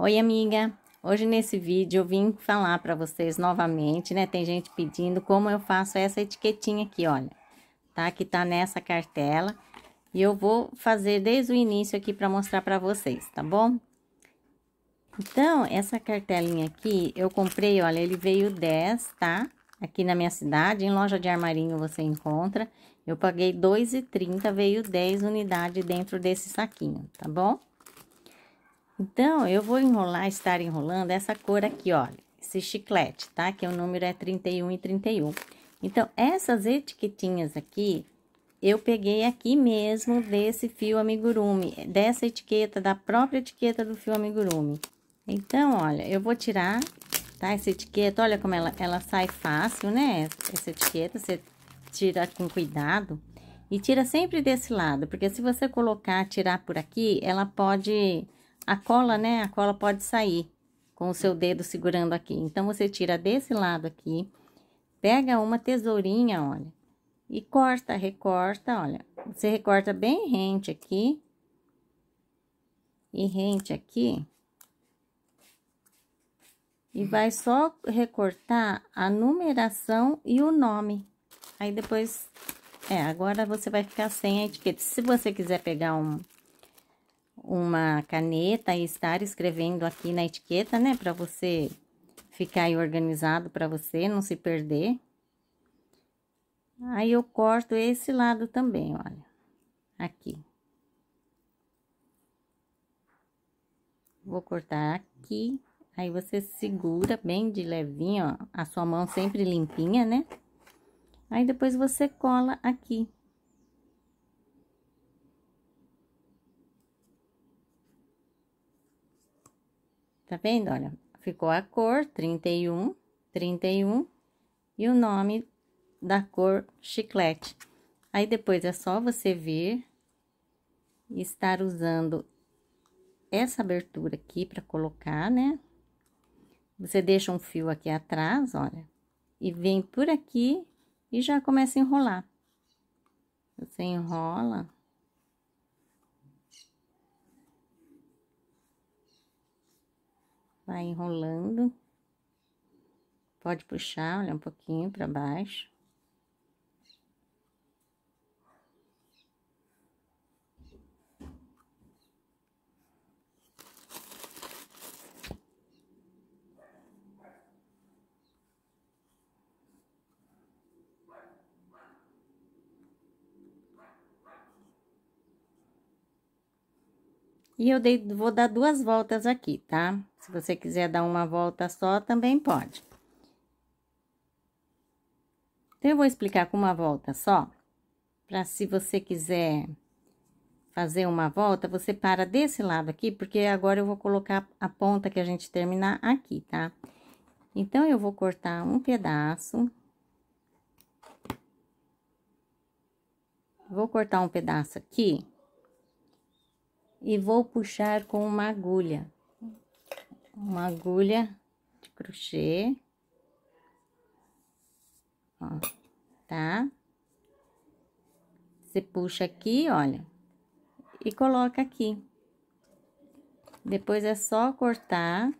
Oi, amiga! Hoje nesse vídeo eu vim falar para vocês novamente, né? Tem gente pedindo como eu faço essa etiquetinha aqui, olha, tá? Que tá nessa cartela. E eu vou fazer desde o início aqui para mostrar para vocês, tá bom? Então, essa cartelinha aqui eu comprei, olha, ele veio 10, tá? Aqui na minha cidade, em loja de armarinho você encontra. Eu paguei 2,30, veio 10 unidades dentro desse saquinho, tá bom? Então, eu vou enrolar, estar enrolando essa cor aqui, olha, esse chiclete, tá? Que o número é 31 e 31. Então, essas etiquetinhas aqui, eu peguei aqui mesmo desse fio amigurumi, dessa etiqueta, da própria etiqueta do fio amigurumi. Então, olha, eu vou tirar, tá? Essa etiqueta, olha como ela, ela sai fácil, né? Essa etiqueta, você tira com cuidado. E tira sempre desse lado, porque se você colocar, tirar por aqui, ela pode a cola, né? A cola pode sair com o seu dedo segurando aqui. Então, você tira desse lado aqui, pega uma tesourinha, olha, e corta, recorta, olha. Você recorta bem rente aqui e rente aqui. E vai só recortar a numeração e o nome. Aí, depois, é, agora você vai ficar sem a etiqueta. Se você quiser pegar um uma caneta e estar escrevendo aqui na etiqueta, né? Para você ficar aí organizado, para você não se perder. Aí eu corto esse lado também, olha, aqui. Vou cortar aqui, aí você segura bem de levinho, ó, a sua mão sempre limpinha, né? Aí depois você cola aqui. Tá vendo? Olha, ficou a cor 31, 31 e o nome da cor chiclete. Aí depois é só você vir e estar usando essa abertura aqui para colocar, né? Você deixa um fio aqui atrás, olha, e vem por aqui e já começa a enrolar. Você enrola Vai enrolando. Pode puxar, olha um pouquinho para baixo. E eu dei, vou dar duas voltas aqui, tá? Se você quiser dar uma volta só, também pode. Então, eu vou explicar com uma volta só, para se você quiser fazer uma volta, você para desse lado aqui, porque agora eu vou colocar a ponta que a gente terminar aqui, tá? Então, eu vou cortar um pedaço. Vou cortar um pedaço aqui e vou puxar com uma agulha, uma agulha de crochê, ó, tá? Você puxa aqui, olha, e coloca aqui. Depois é só cortar.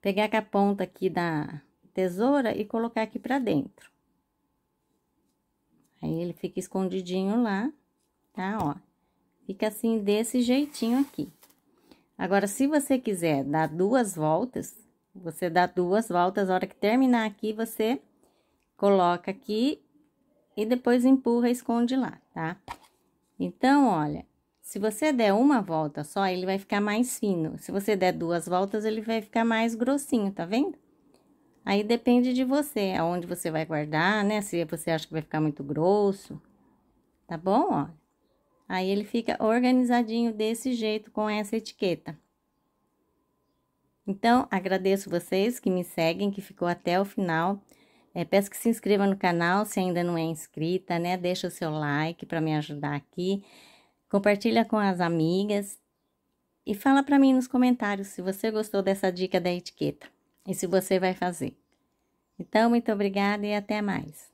Pegar com a ponta aqui da tesoura e colocar aqui pra dentro. Aí, ele fica escondidinho lá, tá? Ó, fica assim, desse jeitinho aqui. Agora, se você quiser dar duas voltas, você dá duas voltas, a hora que terminar aqui, você coloca aqui e depois empurra e esconde lá, tá? Então, olha, se você der uma volta só, ele vai ficar mais fino. Se você der duas voltas, ele vai ficar mais grossinho, tá vendo? Aí depende de você, aonde você vai guardar, né? Se você acha que vai ficar muito grosso, tá bom? Ó. Aí ele fica organizadinho desse jeito com essa etiqueta. Então, agradeço vocês que me seguem, que ficou até o final. É, peço que se inscreva no canal se ainda não é inscrita, né? Deixa o seu like para me ajudar aqui. Compartilha com as amigas e fala para mim nos comentários se você gostou dessa dica da etiqueta e se você vai fazer. Então, muito obrigada e até mais.